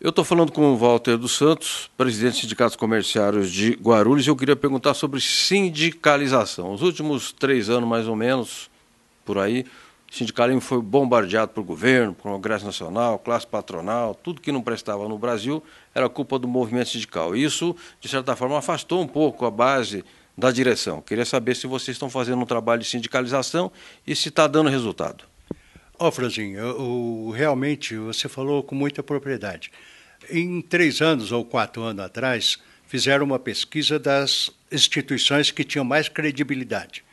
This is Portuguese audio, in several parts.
Eu estou falando com o Walter dos Santos, presidente dos Sindicato Comerciários de Guarulhos, e eu queria perguntar sobre sindicalização. Os últimos três anos, mais ou menos, por aí, o sindicalismo foi bombardeado por governo, por Congresso Nacional, classe patronal, tudo que não prestava no Brasil era culpa do movimento sindical. Isso, de certa forma, afastou um pouco a base da direção. Queria saber se vocês estão fazendo um trabalho de sindicalização e se está dando resultado. Ó, oh, Franzinho, realmente você falou com muita propriedade. Em três anos ou quatro anos atrás, fizeram uma pesquisa das instituições que tinham mais credibilidade.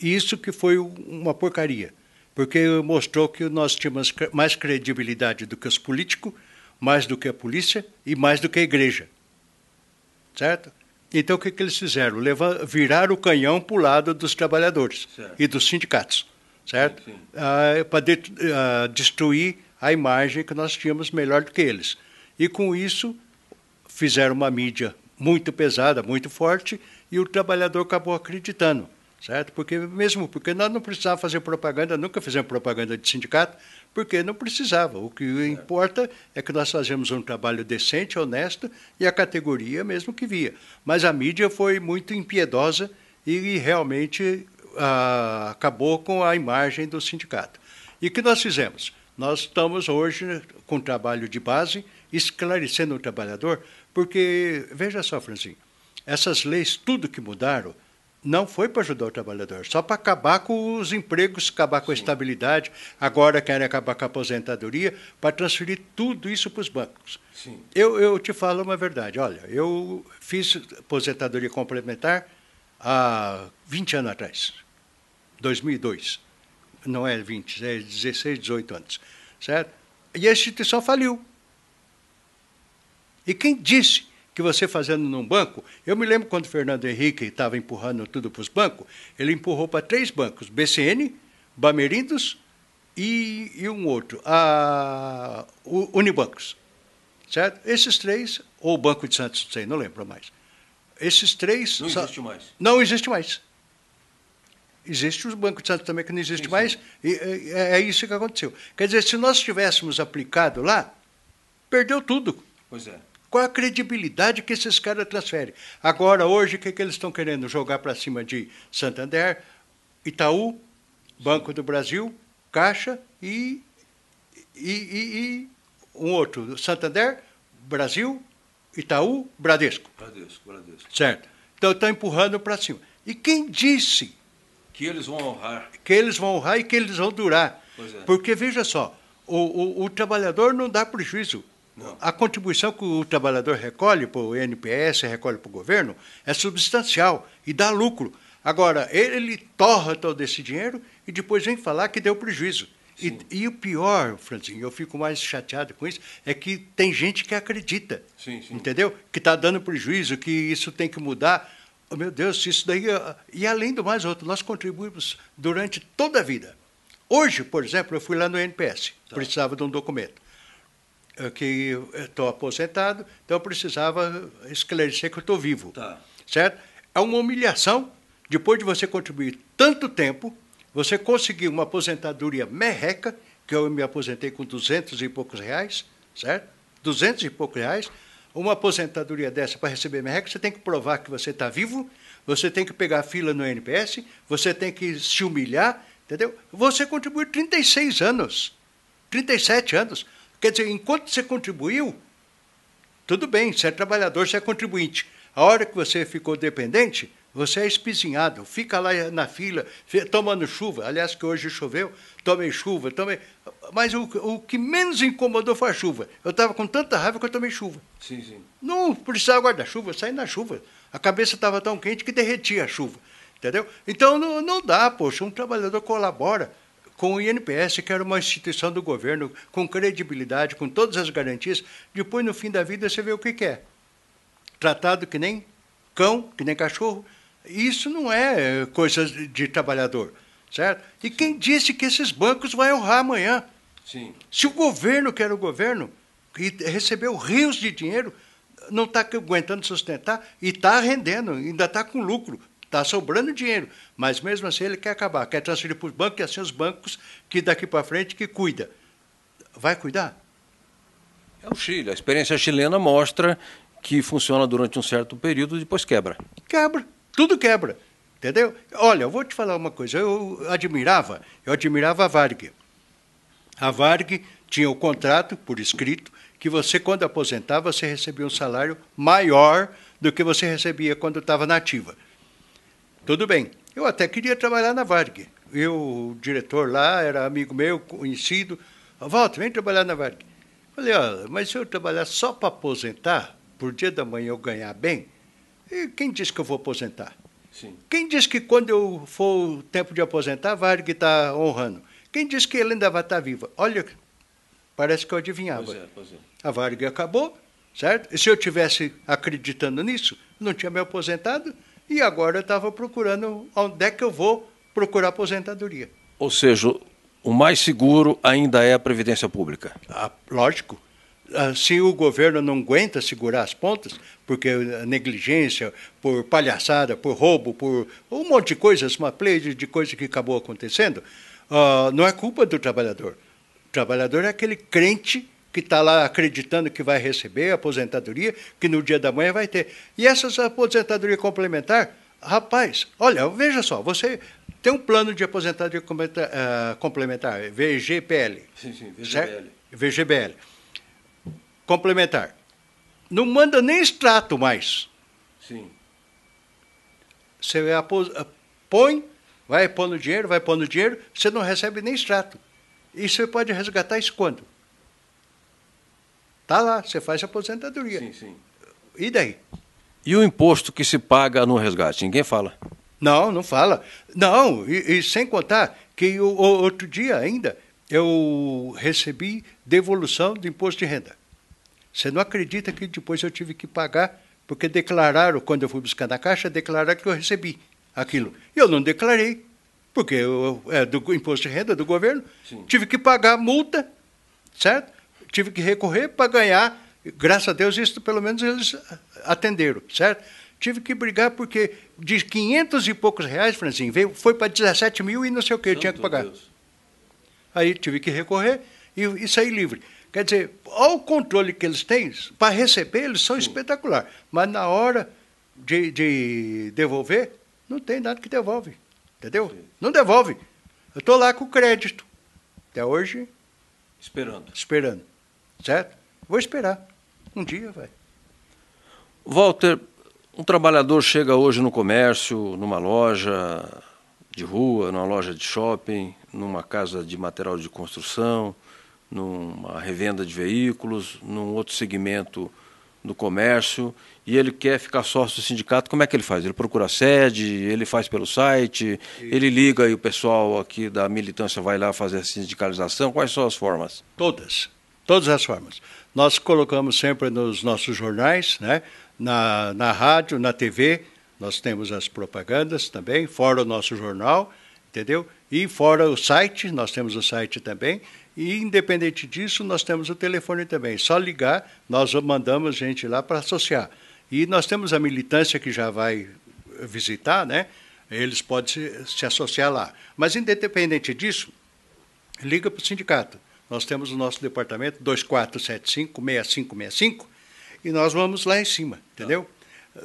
E isso que foi uma porcaria, porque mostrou que nós tínhamos mais credibilidade do que os políticos, mais do que a polícia e mais do que a igreja. Certo? Então, o que, que eles fizeram? Levar, virar o canhão para o lado dos trabalhadores certo. e dos sindicatos, certo? Ah, é para de, ah, destruir a imagem que nós tínhamos melhor do que eles. E com isso, fizeram uma mídia muito pesada, muito forte, e o trabalhador acabou acreditando certo? Porque mesmo porque nós não precisávamos fazer propaganda, nunca fizemos propaganda de sindicato, porque não precisava. O que importa é que nós fazemos um trabalho decente, honesto e a categoria mesmo que via. Mas a mídia foi muito impiedosa e realmente ah, acabou com a imagem do sindicato. E o que nós fizemos? Nós estamos hoje com um trabalho de base, esclarecendo o trabalhador, porque, veja só, Francinho, essas leis, tudo que mudaram, não foi para ajudar o trabalhador, só para acabar com os empregos, acabar com a estabilidade. Agora querem acabar com a aposentadoria para transferir tudo isso para os bancos. Sim. Eu, eu te falo uma verdade. Olha, eu fiz aposentadoria complementar há 20 anos atrás, 2002. Não é 20, é 16, 18 anos. Certo? E a instituição faliu. E quem disse que você fazendo num banco. Eu me lembro quando o Fernando Henrique estava empurrando tudo para os bancos, ele empurrou para três bancos: BCN, Bamerindos e, e um outro, a Unibancos. Certo? Esses três, ou o Banco de Santos, não sei, não lembro mais. Esses três. Não só, existe mais. Não existe mais. Existe o Banco de Santos também que não existe sim, mais. Sim. E, é, é isso que aconteceu. Quer dizer, se nós tivéssemos aplicado lá, perdeu tudo. Pois é. Qual a credibilidade que esses caras transferem? Agora, hoje, o que, que eles estão querendo? Jogar para cima de Santander, Itaú, Banco do Brasil, Caixa e, e, e, e um outro. Santander, Brasil, Itaú, Bradesco. Bradesco, Bradesco. Certo. Então estão empurrando para cima. E quem disse que eles vão honrar? Que eles vão honrar e que eles vão durar. É. Porque veja só, o, o, o trabalhador não dá prejuízo. Não. A contribuição que o trabalhador recolhe para o INPS, recolhe para o governo, é substancial e dá lucro. Agora, ele torra todo esse dinheiro e depois vem falar que deu prejuízo. E, e, o pior, Franzinho, eu fico mais chateado com isso, é que tem gente que acredita. Sim, sim. Entendeu? Que está dando prejuízo, que isso tem que mudar. Oh, meu Deus, isso daí. Ah, e além do mais outro, nós contribuímos durante toda a vida. Hoje, por exemplo, eu fui lá no INPS, tá. precisava de um documento. Eh, que estou aposentado, então eu precisava esclarecer que eu estou vivo. Tá. Certo? É uma humilhação, depois de você contribuir tanto tempo, você conseguir uma aposentadoria merreca, que eu me aposentei com 200 e poucos reais, certo? 200 e poucos reais. Uma aposentadoria dessa para receber merreca, você tem que provar que você está vivo, você tem que pegar fila no NPS, você tem que se humilhar, entendeu? Você contribuiu 36 anos, 37 anos. Quer dizer, enquanto você contribuiu, tudo bem, você é trabalhador, você é contribuinte. A hora que você ficou dependente, você é espizinhado, fica lá na fila, tomando chuva. Aliás, que hoje choveu, tomei chuva, tomei. Mas o, o que menos incomodou foi a chuva. Eu estava com tanta raiva que eu tomei chuva. Sim, sim. Não precisava guarda-chuva, saí na chuva. A cabeça estava tão quente que derretia a chuva. Entendeu? Então não, não dá, poxa, um trabalhador colabora com o INPS, que era uma instituição do governo com credibilidade, com todas as garantias, depois, no fim da vida, você vê o que é. Tratado que nem cão, que nem cachorro. Isso não é eh, coisa de trabalhador, certo? E quem disse que esses bancos vão honrar amanhã? Sim. Se o governo, que era o governo, que recebeu rios de dinheiro, não está aguentando sustentar e está rendendo, ainda está com lucro. Está sobrando dinheiro, mas mesmo assim ele quer acabar, quer transferir para os bancos e é assim os bancos que daqui para frente que cuida. Vai cuidar? É o Chile. A experiência chilena mostra que funciona durante um certo período e depois quebra. Quebra, tudo quebra. Entendeu? Olha, eu vou te falar uma coisa. Eu admirava, eu admirava a Varg. A Varg tinha o contrato por escrito que você, quando aposentava, você recebia um salário maior do que você recebia quando estava nativa. Na ativa. Tudo bem. Eu até queria trabalhar na Varg. Eu, o diretor lá, era amigo meu, conhecido. Volta, vem trabalhar na Varg. Falei, olha, mas se eu trabalhar só para aposentar, por dia da manhã eu ganhar bem, e quem disse que eu vou aposentar? Sim. Quem disse que quando eu for o tempo de aposentar, a Varg está honrando? Quem disse que ele ainda vai estar tá viva? Olha, parece que eu adivinhava. Pois é, pois é. A Varg acabou, certo? E se eu tivesse acreditando nisso, não tinha me aposentado, e agora eu estava procurando onde é que eu vou procurar aposentadoria. Ou seja, o mais seguro ainda é a previdência pública. Ah, lógico. Ah, se o governo não aguenta segurar as pontas, porque negligência, por palhaçada, por roubo, por um monte de coisas, uma play de coisas que acabou acontecendo, ah, não é culpa do trabalhador. O trabalhador é aquele crente que está lá acreditando que vai receber a aposentadoria, que no dia da manhã vai ter. E essas aposentadoria complementar, rapaz, olha, veja só, você tem um plano de aposentadoria eh, complementar, VGPL. Sim, sim, VGBL. Certo? VGBL. Complementar. Não manda nem extrato mais. Sim. Você eh, põe, vai pondo dinheiro, vai pondo dinheiro, você não recebe nem extrato. E você pode resgatar isso quando? Tá lá, você faz aposentadoria. Sim, sim. E daí? E o imposto que se paga no resgate? Ninguém fala. Não, não fala. Não, e, e sem contar que o, o, outro dia ainda eu recebi devolução do imposto de renda. Você não acredita que depois eu tive que pagar, porque declararam, quando eu fui buscar na caixa, declararam que eu recebi aquilo. Eu não declarei, porque eu, é do imposto de renda do governo. Sim. Tive que pagar multa, certo? tive que recorrer para ganhar. Graças a Deus, isso pelo menos eles atenderam, certo? Tive que brigar porque de 500 e poucos reais, Franzinho, veio, foi para 17 mil e não sei o que, eu tinha que pagar. Deus. Aí tive que recorrer e, e saí livre. Quer dizer, olha o controle que eles têm, para receber eles são espetaculares. espetacular, mas na hora de, de, devolver, não tem nada que devolve, entendeu? Sim. Não devolve. Eu estou lá com o crédito, até hoje... Esperando. Esperando. Certo? Vou esperar. Um dia vai. Walter, um trabalhador chega hoje no comércio, numa loja de rua, numa loja de shopping, numa casa de material de construção, numa revenda de veículos, num outro segmento do comércio, e ele quer ficar sócio do sindicato, como é que ele faz? Ele procura sede, ele faz pelo site, ele liga e o pessoal aqui da militância vai lá fazer a sindicalização. Quais são as formas? Todas todas as formas. Nós colocamos sempre nos nossos jornais, né? na, na rádio, na TV, nós temos as propagandas também, fora o nosso jornal, entendeu? E fora o site, nós temos o site também. E independente disso, nós temos o telefone também. Só ligar, nós mandamos gente lá para associar. E nós temos a militância que já vai visitar, né? Eles podem se, se associar lá. Mas independente disso, liga para o sindicato nós temos o nosso departamento 2475-6565 e nós vamos lá em cima, tá. entendeu? Tá.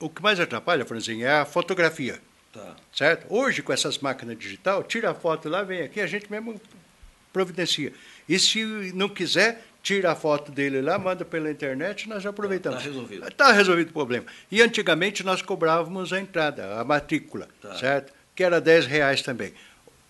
O que mais atrapalha, Franzinho, é a fotografia. Tá. Certo? Hoje, com essas máquinas digital, tira a foto lá, vem aqui, a gente mesmo providencia. E se não quiser, tira a foto dele lá, manda pela internet, nós já aproveitamos. Está tá resolvido. Está resolvido o problema. E antigamente nós cobrávamos a entrada, a matrícula, tá. certo? Que era 10 reais também.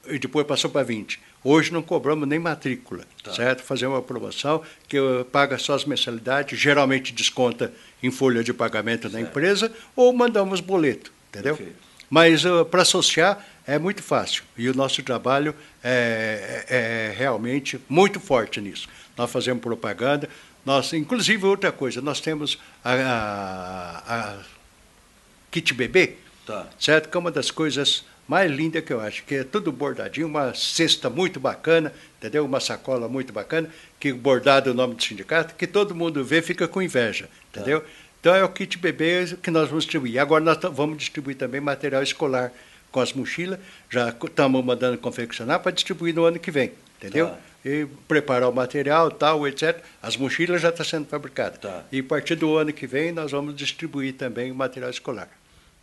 E depois passou para 20. Hoje não cobramos nem matrícula, tá. certo? Fazer uma promoção que eh, paga só as mensalidades, geralmente desconta em folha de pagamento certo. na empresa, ou mandamos boleto, entendeu? Perfeito. Mas uh, para associar é muito fácil. E o nosso trabalho é, é, é, realmente muito forte nisso. Nós fazemos propaganda. Nós, inclusive, outra coisa, nós temos a, a, a kit bebê, tá. certo? que é uma das coisas mais linda que eu acho, que é tudo bordadinho, uma cesta muito bacana, entendeu? Uma sacola muito bacana, que bordado o nome do sindicato, que todo mundo vê fica com inveja, tá. entendeu? Então é o kit bebê que nós vamos distribuir. Agora nós vamos distribuir também material escolar com as mochilas, já estamos mandando confeccionar para distribuir no ano que vem, entendeu? Tá. E preparar o material, tal, etc. As mochilas já estão tá sendo fabricadas. Tá. E a partir do ano que vem nós vamos distribuir também o material escolar.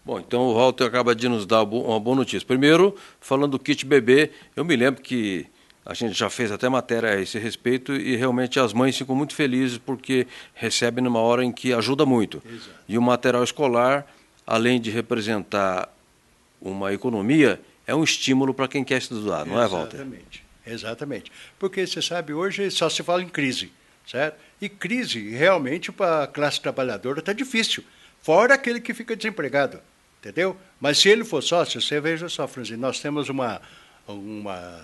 Bom, então o Walter acaba de nos dar uma boa notícia. Primeiro, falando do kit bebê, eu me lembro que a gente já fez até matéria a esse respeito e realmente as mães ficam muito felizes porque recebem numa hora em que ajuda muito. Exato. E o material escolar, além de representar uma economia, é um estímulo para quem quer estudar, não é, Walter? Exatamente. Exatamente. Porque você sabe, hoje só se fala em crise, certo? E crise, realmente, para a classe trabalhadora está difícil. Fora aquele que fica desempregado. Entendeu? Mas se ele for sócio, você veja só, Franzinho, nós temos uma, uma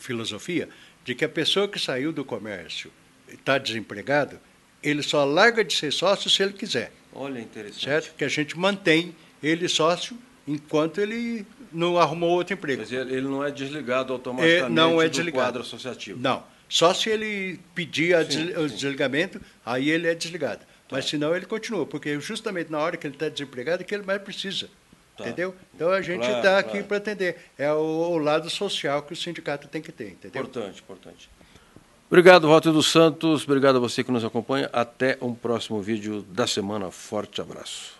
filosofia de que a pessoa que saiu do comércio e está desempregado, ele só larga de ser sócio se ele quiser. Olha, interessante. Certo? Que a gente mantém ele sócio enquanto ele não arrumou outro emprego. Mas ele não é desligado automaticamente é, não é do desligado. quadro associativo? Não. Só se ele pedir sim, des... sim. o desligamento, aí ele é desligado. Tá. Mas senão ele continua, porque justamente na hora que ele está desempregado é que ele mais precisa. Tá. Entendeu? Então a gente está claro, tá claro. aqui para atender. É o, o, lado social que o sindicato tem que ter, entendeu? Importante, importante. Obrigado, Walter dos Santos. Obrigado a você que nos acompanha. Até um próximo vídeo da semana. Forte abraço.